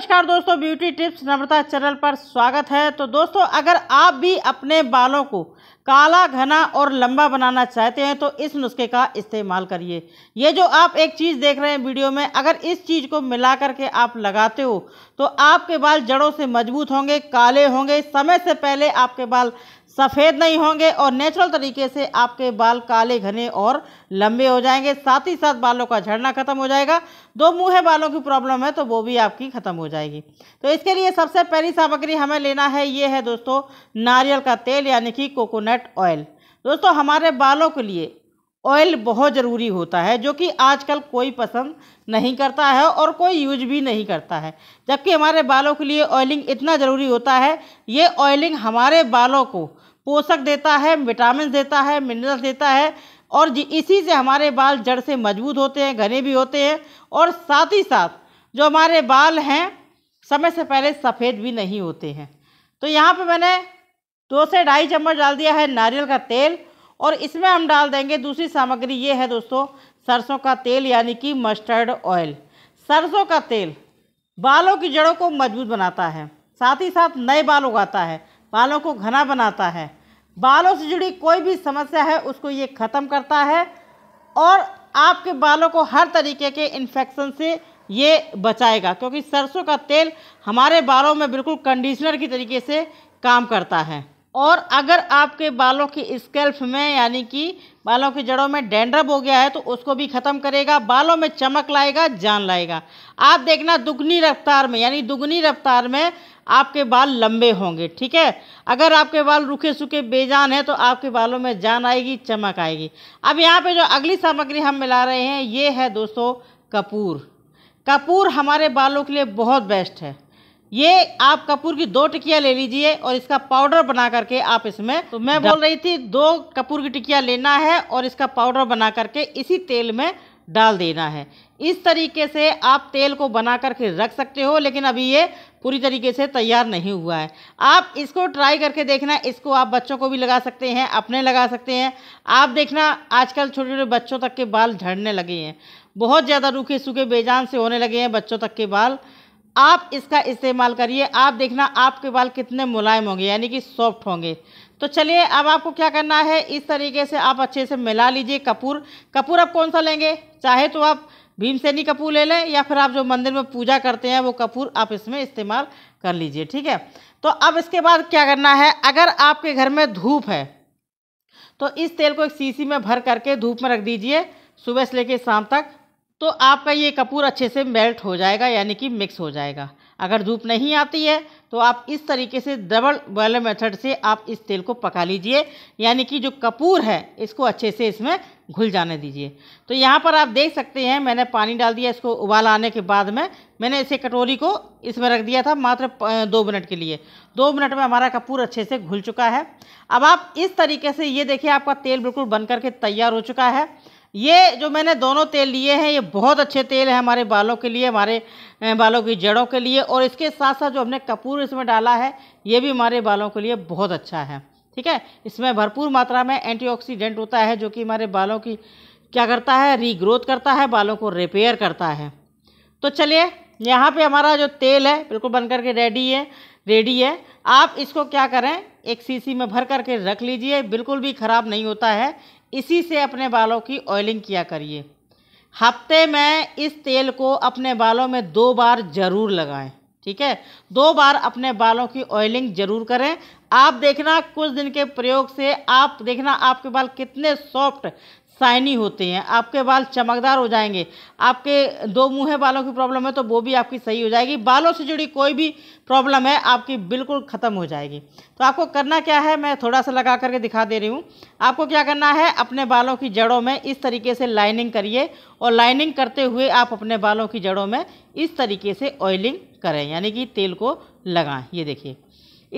नमस्कार दोस्तों beauty tips नम्रता channel पर स्वागत है तो दोस्तों अगर आप भी अपने बालों को काला घना और लंबा बनाना चाहते हैं तो इस नुस्खे का इस्तेमाल करिए ये जो आप एक चीज़ देख रहे हैं वीडियो में अगर इस चीज़ को मिला करके आप लगाते हो तो आपके बाल जड़ों से मजबूत होंगे काले होंगे समय से पहले आपके बाल सफ़ेद नहीं होंगे और नेचुरल तरीके से आपके बाल काले घने और लंबे हो जाएंगे साथ ही साथ बालों का झड़ना ख़त्म हो जाएगा दो मुँह है बालों की प्रॉब्लम है तो वो भी आपकी ख़त्म हो जाएगी तो इसके लिए सबसे पहली सामग्री हमें लेना है ये है दोस्तों नारियल का तेल यानी कि कोकोनट ऑयल दोस्तों हमारे बालों के लिए ऑयल बहुत ज़रूरी होता है जो कि आजकल कोई पसंद नहीं करता है और कोई यूज भी नहीं करता है जबकि हमारे बालों के लिए ऑयलिंग इतना ज़रूरी होता है ये ऑयलिंग हमारे बालों को पोषक देता है विटामिन देता है मिनरल्स देता है और इसी से हमारे बाल जड़ से मजबूत होते हैं घने भी होते हैं और साथ ही साथ जो हमारे बाल हैं समय से पहले सफ़ेद भी नहीं होते हैं तो यहाँ पे मैंने दो से ढाई चम्मच डाल दिया है नारियल का तेल और इसमें हम डाल देंगे दूसरी सामग्री ये है दोस्तों सरसों का तेल यानी कि मस्टर्ड ऑयल सरसों का तेल बालों की जड़ों को मजबूत बनाता है साथ ही साथ नए बाल उगाता है बालों को घना बनाता है बालों से जुड़ी कोई भी समस्या है उसको ये ख़त्म करता है और आपके बालों को हर तरीके के इन्फेक्शन से ये बचाएगा क्योंकि सरसों का तेल हमारे बालों में बिल्कुल कंडीशनर की तरीके से काम करता है और अगर आपके बालों की स्केल्फ में यानी कि बालों की जड़ों में डेंड्रब हो गया है तो उसको भी ख़त्म करेगा बालों में चमक लाएगा जान लाएगा आप देखना दुगनी रफ्तार में यानी दुगनी रफ्तार में आपके बाल लंबे होंगे ठीक है अगर आपके बाल रूखे सूखे बेजान है तो आपके बालों में जान आएगी चमक आएगी अब यहाँ पे जो अगली सामग्री हम मिला रहे हैं ये है दोस्तों कपूर कपूर हमारे बालों के लिए बहुत बेस्ट है ये आप कपूर की दो टिकिया ले लीजिए और इसका पाउडर बना करके आप इसमें तो मैं बोल रही थी दो कपूर की टिकिया लेना है और इसका पाउडर बना करके इसी तेल में डाल देना है इस तरीके से आप तेल को बना करके रख सकते हो लेकिन अभी ये पूरी तरीके से तैयार नहीं हुआ है आप इसको ट्राई करके देखना इसको आप बच्चों को भी लगा सकते हैं अपने लगा सकते हैं आप देखना आजकल छोटे छोटे बच्चों तक के बाल झड़ने लगे हैं बहुत ज़्यादा रूखे सूखे बेजान से होने लगे हैं बच्चों तक के बाल आप इसका इस्तेमाल करिए आप देखना आपके बाल कितने मुलायम होंगे यानी कि सॉफ्ट होंगे तो चलिए अब आपको क्या करना है इस तरीके से आप अच्छे से मिला लीजिए कपूर कपूर आप कौन सा लेंगे चाहे तो आप भीमसेनी कपूर ले लें या फिर आप जो मंदिर में पूजा करते हैं वो कपूर आप इसमें इस्तेमाल कर लीजिए ठीक है तो अब इसके बाद क्या करना है अगर आपके घर में धूप है तो इस तेल को एक सीसी में भर करके धूप में रख दीजिए सुबह से लेकर शाम तक तो आपका ये कपूर अच्छे से मेल्ट हो जाएगा यानी कि मिक्स हो जाएगा अगर धूप नहीं आती है तो आप इस तरीके से डबल बॉयलर मेथड से आप इस तेल को पका लीजिए यानी कि जो कपूर है इसको अच्छे से इसमें घुल जाने दीजिए तो यहाँ पर आप देख सकते हैं मैंने पानी डाल दिया इसको उबाल आने के बाद में मैंने इसे कटोरी को इसमें रख दिया था मात्र दो मिनट के लिए दो मिनट में हमारा कपूर अच्छे से घुल चुका है अब आप इस तरीके से ये देखिए आपका तेल बिल्कुल बन करके तैयार हो चुका है ये जो मैंने दोनों तेल लिए हैं ये बहुत अच्छे तेल हैं हमारे बालों के लिए हमारे बालों की जड़ों के लिए और इसके साथ साथ जो हमने कपूर इसमें डाला है ये भी हमारे बालों के लिए बहुत अच्छा है ठीक है इसमें भरपूर मात्रा में एंटीऑक्सीडेंट होता है जो कि हमारे बालों की क्या करता है रीग्रोथ करता है बालों को रिपेयर करता है तो चलिए यहाँ पर हमारा जो तेल है बिल्कुल बन करके रेडी है रेडी है आप इसको क्या करें एक सीसी में भर करके रख लीजिए बिल्कुल भी ख़राब नहीं होता है इसी से अपने बालों की ऑयलिंग किया करिए हफ्ते में इस तेल को अपने बालों में दो बार ज़रूर लगाएं ठीक है दो बार अपने बालों की ऑयलिंग ज़रूर करें आप देखना कुछ दिन के प्रयोग से आप देखना आपके बाल कितने सॉफ्ट शाइनी होते हैं आपके बाल चमकदार हो जाएंगे आपके दो मुँहे बालों की प्रॉब्लम है तो वो भी आपकी सही हो जाएगी बालों से जुड़ी कोई भी प्रॉब्लम है आपकी बिल्कुल ख़त्म हो जाएगी तो आपको करना क्या है मैं थोड़ा सा लगा करके दिखा दे रही हूँ आपको क्या करना है अपने बालों की जड़ों में इस तरीके से लाइनिंग करिए और लाइनिंग करते हुए आप अपने बालों की जड़ों में इस तरीके से ऑयलिंग करें यानी कि तेल को लगाएं ये देखिए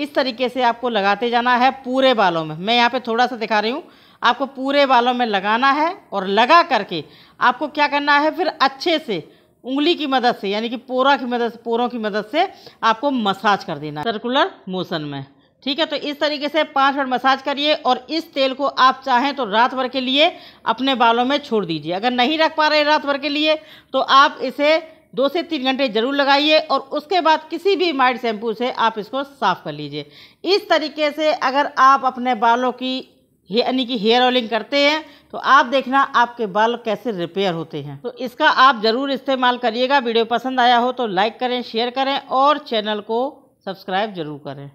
इस तरीके से आपको लगाते जाना है पूरे बालों में मैं यहाँ पे थोड़ा सा दिखा रही हूँ आपको पूरे बालों में लगाना है और लगा करके आपको क्या करना है फिर अच्छे से उंगली की मदद से यानी कि पोरा की मदद से पोरों की मदद से आपको मसाज कर देना सर्कुलर मोशन में ठीक है तो इस तरीके से पाँच मिनट मसाज करिए और इस तेल को आप चाहें तो रात भर के लिए अपने बालों में छोड़ दीजिए अगर नहीं रख पा रहे रात भर के लिए तो आप इसे दो से तीन घंटे जरूर लगाइए और उसके बाद किसी भी माइड शैम्पू से आप इसको साफ़ कर लीजिए इस तरीके से अगर आप अपने बालों की यानी कि हेयर ऑयलिंग करते हैं तो आप देखना आपके बाल कैसे रिपेयर होते हैं तो इसका आप ज़रूर इस्तेमाल करिएगा वीडियो पसंद आया हो तो लाइक करें शेयर करें और चैनल को सब्सक्राइब जरूर करें